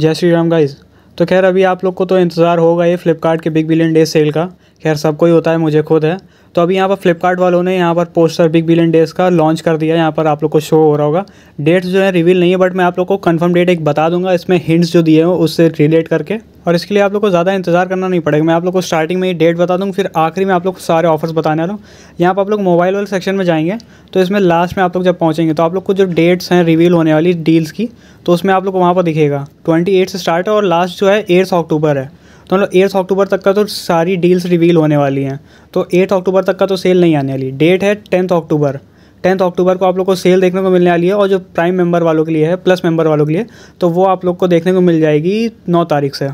जय श्री राम गाइस तो खैर अभी आप लोग को तो इंतज़ार होगा ये फ्लिपकार्ट के बिग बिलियन डे सेल का खैर सबको ही होता है मुझे खुद है तो अभी यहाँ पर फ्लिपकार्ट वालों ने यहाँ पर पोस्टर बिग बिलियन डेज का लॉन्च कर दिया यहाँ पर आप लोग को शो हो रहा होगा डेट्स जो है रिवील नहीं है बट मैं आप लोग को कंफर्म डेट एक बता दूंगा इसमें हिंट्स जो दिए हो उससे रिलेट करके और इसके लिए आप लोग को ज़्यादा इंतजार करना नहीं पड़ेगा मैं आप लोग को स्टार्टिंग में ही डेट बता दूँ फिर आखिरी में आप लोग सारे ऑफर्स बताने वाला हूँ यहाँ पर आप लोग मोबाइल वाले सेक्शन में जाएंगे तो इसमें लास्ट में आप लोग जब पहुँचेंगे तो आप लोग को जो डेट्स हैं रिवील होने वाली डील्स की तो उसमें आप लोग को वहाँ पर दिखेगा ट्वेंटी एट से स्टार्ट है और लास्ट जो है एट्थ अक्टूबर है तो मतलब एट्थ अक्टूबर तक का तो सारी डील्स रिवील होने वाली हैं तो एट्थ अक्टूबर तक का तो सेल नहीं आने वाली डेट है टेंथ अक्टूबर टेंथ अक्टूबर को आप लोग को सेल देखने को मिलने वाली है और जो प्राइम मेंबर वालों के लिए है प्लस मेंबर वालों के लिए तो वो आप लोग को देखने को मिल जाएगी नौ तारीख से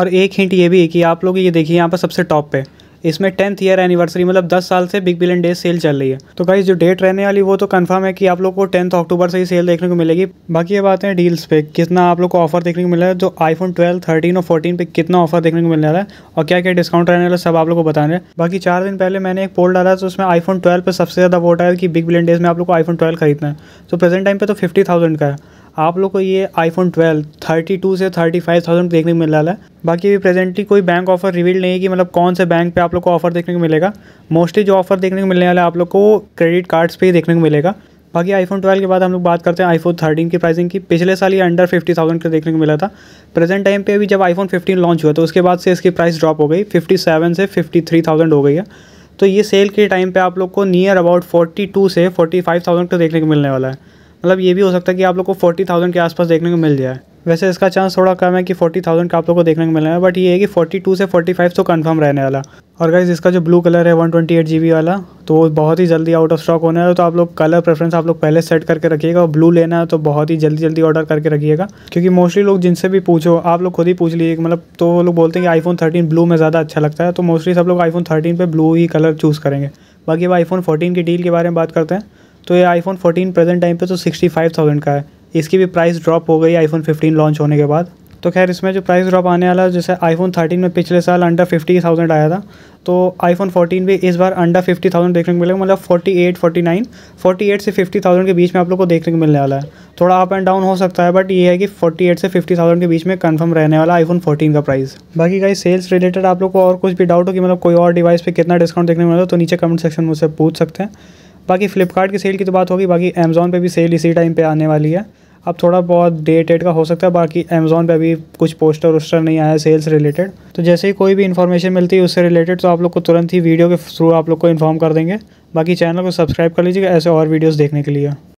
और एक हिंट ये भी है कि आप लोग ये देखिए यहाँ पर सबसे टॉप पे इसमें टेंथ ईयर एनिवर्सरी मतलब दस साल से बिग बिलियन डे सेल चल रही है तो गाइज जो डेट रहने वाली वो तो कन्फर्म है कि आप लोग को टेंथ अक्टूबर से ही सेल देखने को मिलेगी बाकी ये बात है डील्स पे कितना आप लोग को ऑफर देखने को मिल रहा है जो आईफोन ट्वेल्व थर्टीन और फोर्टीन पे कितना ऑफर देखने को मिलने वाला है और क्या क्या डिस्काउंट रहने वाला सब आप लोग को बताने हैं बाकी चार दिन पहले मैंने एक पोल डाला तो उसमें आईफोन ट्वेल्व पर सबसे ज़्यादा वोट आया कि बिग बिलियन डेज में आप लोग को आईफोन ट्वेल्व खरीदना है तो प्रेजेंट टाइम पर तो फिफ्टी थाउजेंड का है आप लोग को ये आईफोन 12 32 से 35,000 देखने को मिल रहा है बाकी अभी प्रेजेंटली कोई बैंक ऑफर रिवील नहीं है कि मतलब कौन से बैंक पे आप लोग को ऑफर देखने को मिलेगा मोस्टली जो ऑफर देखने को मिलने वाला है आप लोग को क्रेडिट कार्ड्स पे ही देखने को मिलेगा बाकी आईफोन 12 के बाद हम लोग बात करते हैं आईफोन थर्टीन की प्राइसिंग की पिछले साल ये अंडर फिफ्टी थाउजेंड का देखने को मिला था प्रेजेंट टाइम पे अभी जब आईफोन फिफ्टीन लॉन्च हुआ तो उसके बाद से इसकी प्राइस ड्रॉप हो गई सेवन से थाउजेंड हो गई है तो ये सेल के टाइम पे आप लोग को नियर अबाउट टू से थाउज़ेंड का देखने को मिलने वाला है मतलब ये भी हो सकता है कि आप लोग को फोर्टी थाउजेंड के आसपास देखने को मिल जाए वैसे इसका चांस थोड़ा कम है कि फोर्टी थाउजेंड का आप लोग को देखने को मिल रहा है बट ये है कि फोर्टी टू से फोर्टी फाइव तो कन्फर्म रहने वाला और गाइज इसका जो ब्लू कलर है वन ट्वेंटी एट जी बी वाला तो वो बहुत ही जल्दी आउट ऑफ स्टॉक होने वाला तो आप लोग कलर प्रेफरेंस आप लोग पहले सेट करके रखिएगा और ब्लू लेना है तो बहुत ही जल्दी जल्दी ऑर्डर करके रखिएगा क्योंकि मोस्टली लोग जिनसे भी पूछो आप लोग खुद ही पूछ लीजिए मतलब तो वो लोग बोलते हैं कि आईफोन थर्टीन ब्लू में ज़्यादा अच्छा लगता है तो मोस्टली सब लोग आईफोन थर्टीन पर ब्लू ही कलर चूज़ करेंगे बाकी अब आईफोन फोर्टीन की डील के बारे में बात करते हैं तो ये आईफोन 14 प्रेजेंट टाइम पे तो 65,000 का है इसकी भी प्राइस ड्रॉप हो गई आईफोन 15 लॉन्च होने के बाद तो खैर इसमें जो प्राइस ड्रॉप आने वाला जैसे आईफोन 13 में पिछले साल अंडर 50,000 आया था तो आईफोन 14 भी इस बार अंडर 50,000 देखने को मिलेगा मतलब 48, 49, 48 से 50,000 के बीच में आप लोग को देखने को मिलने वाला है थोड़ा अप एंड डाउन हो सकता है बट ये है कि 48 से 50,000 के बीच में कंफर्म रहने वाला आईफोन 14 का प्राइस बाकी कहीं सेल्स रिलेटेड आप लोग को और कुछ भी डाउट हो कि मतलब कोई और डिवाइस पर कितना डिस्काउंट देखने को मिला तो नीचे कमेंट सेक्शन में मुझसे पूछ सकते हैं बाकी फ्लिपकार्ट की सेल की तो बात होगी बाकी अमेज़ोन पे भी सेल इसी टाइम पे आने वाली है अब थोड़ा बहुत डेट एट का हो सकता है बाकी अमेज़ोन पे अभी कुछ पोस्टर वोस्टर नहीं आया सेल्स रिलेटेड तो जैसे ही कोई भी इन्फॉर्मेशन मिलती है उससे रिलेटेड तो आप लोग को तुरंत ही वीडियो के थ्रू आप लोग को इन्फॉर्म कर देंगे बाकी चैनल को सब्सक्राइब कर लीजिएगा ऐसे और वीडियोज़ देखने के लिए